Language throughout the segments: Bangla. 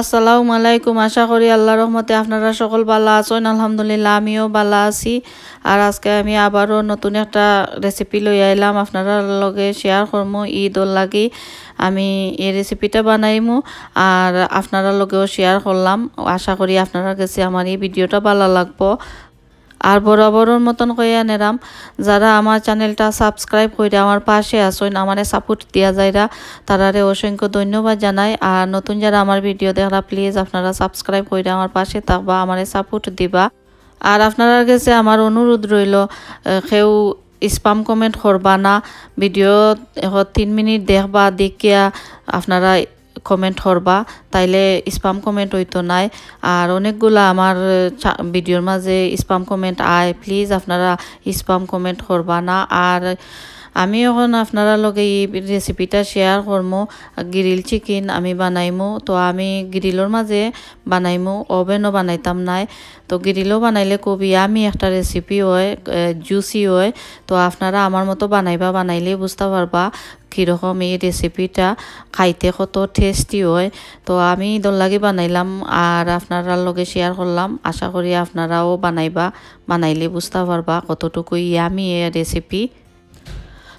আসসালামু আলাইকুম আশা করি আল্লাহ রহমতে আপনারা সকল বালা আছেন আলহামদুলিল্লাহ আমিও বালা আছি আর আজকে আমি আবারও নতুন একটা রেসিপি লই আইলাম আপনারা লগে শেয়ার করমু ঈদ লাগি আমি এই রেসিপিটা বানাইমু আর আপনারা লগেও শেয়ার করলাম আশা করি আপনারা কাছে আমার এই ভিডিওটা ভালো লাগবো আর বরাবরের মতন কইয়া নেরাম যারা আমার চ্যানেলটা সাবস্ক্রাইব করে আমার পাশে আসুন আমারে সাপোর্ট দিয়া যায়রা তারারে অসংখ্য ধন্যবাদ জানাই আর নতুন যারা আমার ভিডিও দেখলা প্লিজ আপনারা সাবস্ক্রাইব করে আমার পাশে থাকবা আমারে সাপোর্ট দিবা আর আপনারা কাছে আমার অনুরোধ রইল কেউ স্পাম কমেন্ট করবা না ভিডিও তিন মিনিট দেখবা দেখিয়া আপনারা কমেন্ট হরবা তাইলে স্পাম কমেন্ট হইতো নাই আর অনেকগুলা আমার ভিডিওর মাঝে স্পাম কমেন্ট আয় প্লিজ আপনারা স্পাম কমেন্ট করবা না আর আমি এখন আপনারা লগে এই রেসিপিটা শেয়ার করবো গ্রিল চিকেন আমি বানাইমো তো আমি গ্রিলর মাঝে বানাইমো ওভেনও বানাইতাম নাই তো গ্রিলও বানাইলে কবি আমি একটা রেসিপি হয় জুসি হয় তো আপনারা আমার মতো বানাইবা বানাইলে বুঝতে পারবা কীরকম এই রেসিপিটা খাইতে কত টেস্টি হয় তো আমি দল লাগে বানাইলাম আর আপনারা লগে শেয়ার করলাম আশা করি আপনারাও বানাইবা বানাইলে বুঝতে পারবা কতটুকু ইয়ামি এই রেসিপি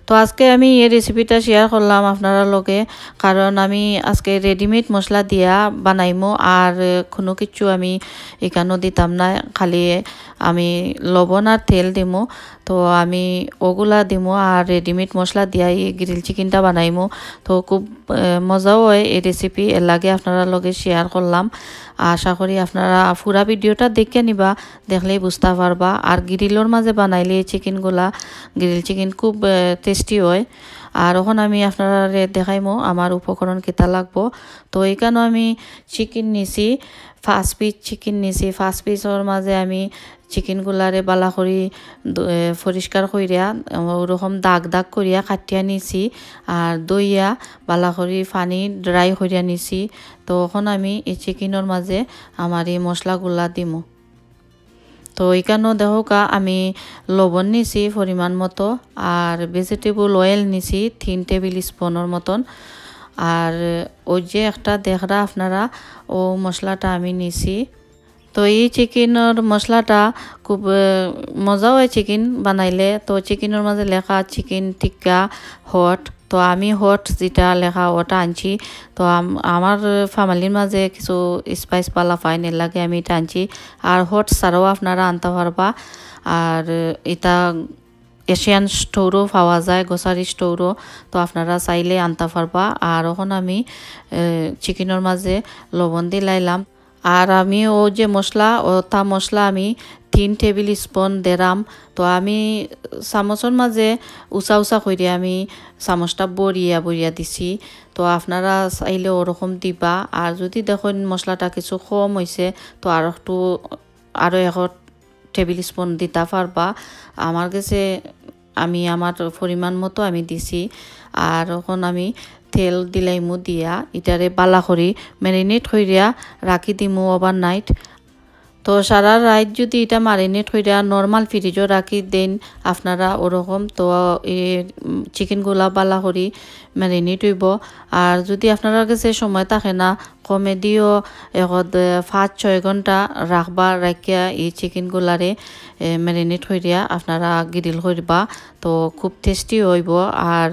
তো আজকে আমি এই রেসিপিটা শেয়ার করলাম আপনারা লগে কারণ আমি আজকে রেডিমেড মশলা দিয়া বানাইমো আর কোনো কিছু আমি এখানেও দিতাম না খালি আমি লবণ আর তেল দিমু তো আমি ওগুলা দিমু আর রেডিমেড মশলা দিয়া এই গ্রিল চিকেনটা বানাইমু তো খুব মজাও হয় এই রেসিপি এর লাগে আপনারা লগে শেয়ার করলাম আশা করি আপনারা ফুরা ভিডিওটা দেখে নিবা দেখলেই বুঝতে পারবা আর গ্রিলর মাঝে বানাইলে এই চিকেনগুলা গ্রিল চিকেন খুব টেস্টি হয় আর ওখানে আমি আপনারা দেখাইমো আমার উপকরণ কেতা লাগবো তো এইখানে আমি চিকেন নিছি ফার্স্ট পিস চিকেন নিছি ফার্স্ট পিসর মাঝে আমি চিকেনগুলারে বালা করি পরিষ্কার করিয়া ওরকম দাগ দাগ করিয়া কাটিয়া নিছি আর দইয়া বালা করি পানি ড্রাই করিয়া নিছি তো এখন আমি এই চিকেনের মাঝে আমার এই মশলাগুলা দিমো তো এখানেও দেখা আমি লবণ নিছি পরিমাণ মতো আর ভেজিটেবল অয়েল নিছি তিন টেবিল স্পুনের মতন আর ওই যে একটা দেখরা আপনারা ও মশলাটা আমি নিছি তো এই চিকেনের মশলাটা খুব মজা হয় চিকেন বানাইলে তো চিকেনের মাঝে লেখা চিকেন টিক্কা হট তো আমি হট যেটা লেখা ওটা আনছি তো আমার ফ্যামিলির মাঝে কিছু স্পাইস পালা পাইনি লাগে আমি এটা আনছি আর হট সারও আপনারা আনতে পারবা আর এটা এশিয়ান স্টোরও পাওয়া যায় গ্রোসারি স্টোরও তো আপনারা চাইলে আনতে পারবা আর এখন আমি চিকেনের মাঝে লবণ দিয়ে লাইলাম আর আমি ও যে মশলা ও তা মশলা আমি তিন টেবিল স্পুন দেরাম তো আমি চামচর মাঝে উচা উচা করে আমি চামচটা বরিয়া বরিয়া দিছি তো আপনারা চাইলে ওরকম দিবা আর যদি দেখুন মশলাটা কিছু কম হয়েছে তো আর একটু আরও এক টেবিল স্পুন দিতে পারবা আমার কাছে আমি আমার পরিমাণ মতো আমি দিছি আর এখন আমি তেল দিলাইমু দিয়া ইটারে বালা করি ম্যারিনেট করিয়া রাখি দিমু ওভার নাইট তো সারা রাত যদি এটা মারিনেট হইয়া নর্মাল ফ্রিজও রাখি দেন আপনারা ওরকম তো চিকেন গোলা বালা করি ম্যারিনেট হইব আর যদি আপনারা কাছে সময় থাকে না কমে দিও এখন পাঁচ ছয় ঘন্টা রাখবা রাখিয়া এই গোলারে ম্যারিনেট করিয়া আপনারা গ্রিল করবা তো খুব টেস্টি হইব আর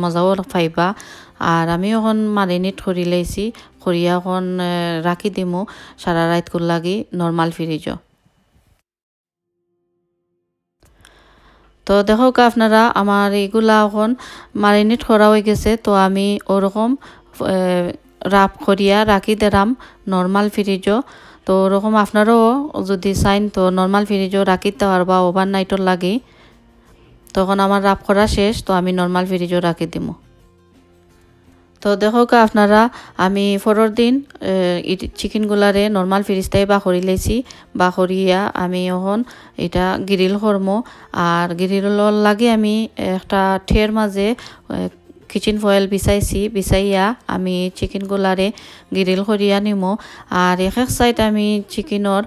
মজাও পাইবা আর আমি এখন ম্যারিনেট করি লাইছি করিয়া এখন রাখি দিমু সারা রাত কর লাগি নর্মাল যো তো দেখো আপনারা আমার এগুলা এখন মারিনেট করা হয়ে গেছে তো আমি ওরকম রাপ করিয়া রাখি দেরাম নর্মাল ফ্রিজও তো ওরকম আপনারাও যদি চাইন তো নর্মাল ফ্রিজও রাখি দেওয়ার বা ওভার নাইটর লাগে তখন আমার রাপ করা শেষ তো আমি নর্মাল ফ্রিজও রাখি দিমু তো দেখো আপনারা আমি ফরর দিন চিকেনগুলারে নর্মাল ফিরিস্তাই বাখরি লেছি বাখরিয়া আমি এখন এটা গিরিল কর্ম আর গিরিলর লাগে আমি একটা ঠের মাঝে কিচেন ফয়েল বিচাইছি বিচাইয়া আমি চিকেনগুলারে গ্রিল করিয়া নিমো আর এক এক সাইড আমি চিকেনের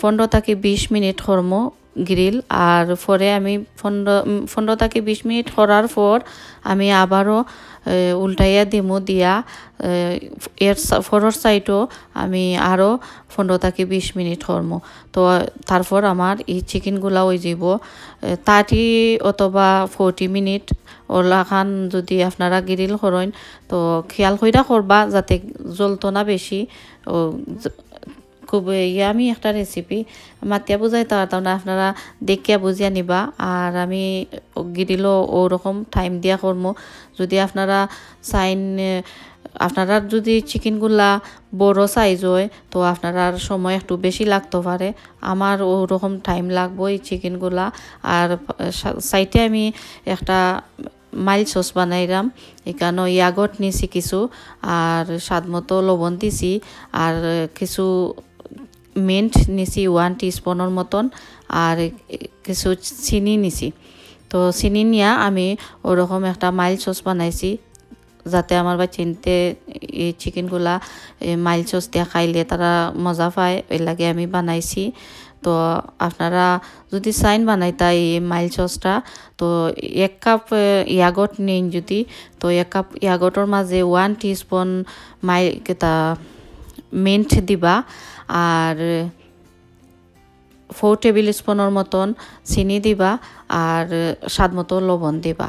পনেরো থেকে বিশ মিনিট কর্ম গ্রিল আর ফরে আমি পনেরো পনেরো থেকে বিশ মিনিট করার পর আমি আবারও উল্টাইয়া দিমু দিয়া এর ফরর সাইডও আমি আরও পনেরো থেকে বিশ মিনিট করমু তো তারপর আমার এই চিকেনগুলা ওই যাব থার্টি অথবা ফোরটি মিনিট ওলাখান যদি আপনারা গ্রিল করেন তো খেয়াল কইরা করবা যাতে জ্বলতো না বেশি খুব ইয়ামি একটা রেসিপি মাতিয়া বুঝাই তার তাহলে আপনারা দেখিয়া বুঝিয়া নিবা আর আমি গিরিলেও ওরকম টাইম দিয়া করবো যদি আপনারা সাইন আপনারা যদি চিকেনগুলা বড় সাইজ হয় তো আপনার সময় একটু বেশি লাগতে পারে আমার ওরকম টাইম লাগবো এই চিকেনগুলা আর সাইটে আমি একটা মাইল সস বানাইলাম এখানে ইয়াগট নিছি কিছু আর স্বাদ মতো লবণ দিছি আর কিছু মিন্ট নিছি ওয়ান টিস্পুনের মতন আর কিছু চিনি নিছি তো চিনি নিয়া আমি ওরকম একটা মাইল সস বানাইছি যাতে আমার বা চিনতে এই চিকেনগুলা মাইল সস দিয়ে খাইলে তারা মজা পায় এর লাগে আমি বানাইছি তো আপনারা যদি সাইন বানাইতা এই মাইল সসটা তো এক কাপ ইয়াগট নিন যদি তো এক কাপ ইয়াগটর মাঝে ওয়ান টিস্পুন মাইল মিন্ট দিবা আর ফোর টেবিল স্পুনের মতন চিনি দিবা আর স্বাদ মতো লবণ দিবা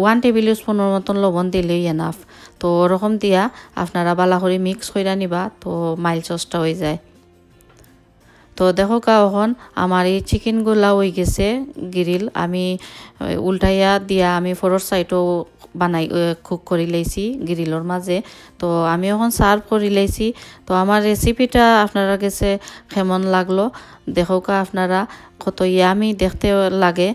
ওয়ান টেবিল স্পুনের মতন লবণ দিলেই এনাফ তো ওরকম দিয়া আপনারা বালা করে মিক্স করে নিবা তো মাইল সসটা হয়ে যায় তো দেখো এখন আমার এই চিকেনগুলা ওই গেছে গ্রিল আমি উল্টাইয়া দিয়া আমি ফরোর সাইডও বানাই কুক করে লাইছি গ্রিলর মাঝে তো আমি এখন সার্ভ করে লাইছি তো আমার রেসিপিটা আপনারা গেছে কেমন লাগলো কা আপনারা কত ইয়ামি দেখতে লাগে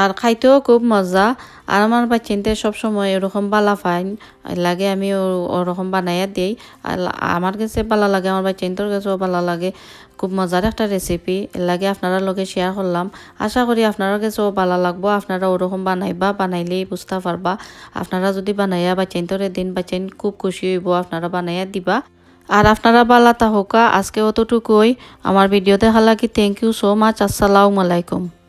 আর খাইতেও খুব মজা আর আমার বাচ্চিনতে সবসময় ওরকম বালা ফাইন লাগে আমি ওরকম বানাইয়া দিই আর আমার কাছে বালা লাগে আমার বাচ্চিনতোর কাছেও বালা লাগে খুব মজার একটা রেসিপি লাগে আপনারা লগে শেয়ার করলাম আশা করি আপনারা কাছেও বালা লাগবো আপনারা ওরকম বানাইবা বানাইলেই বুঝতে পারবা আপনারা যদি বানাইয়া বাচ্চিনতোরে দিন বাচ্চিন খুব খুশি হইব আপনারা বানাইয়া দিবা আর আপনারা বালা তাহকা আজকে অতটুকুই আমার ভিডিও দেখা থ্যাংক ইউ সো মাচ আসসালামু আলাইকুম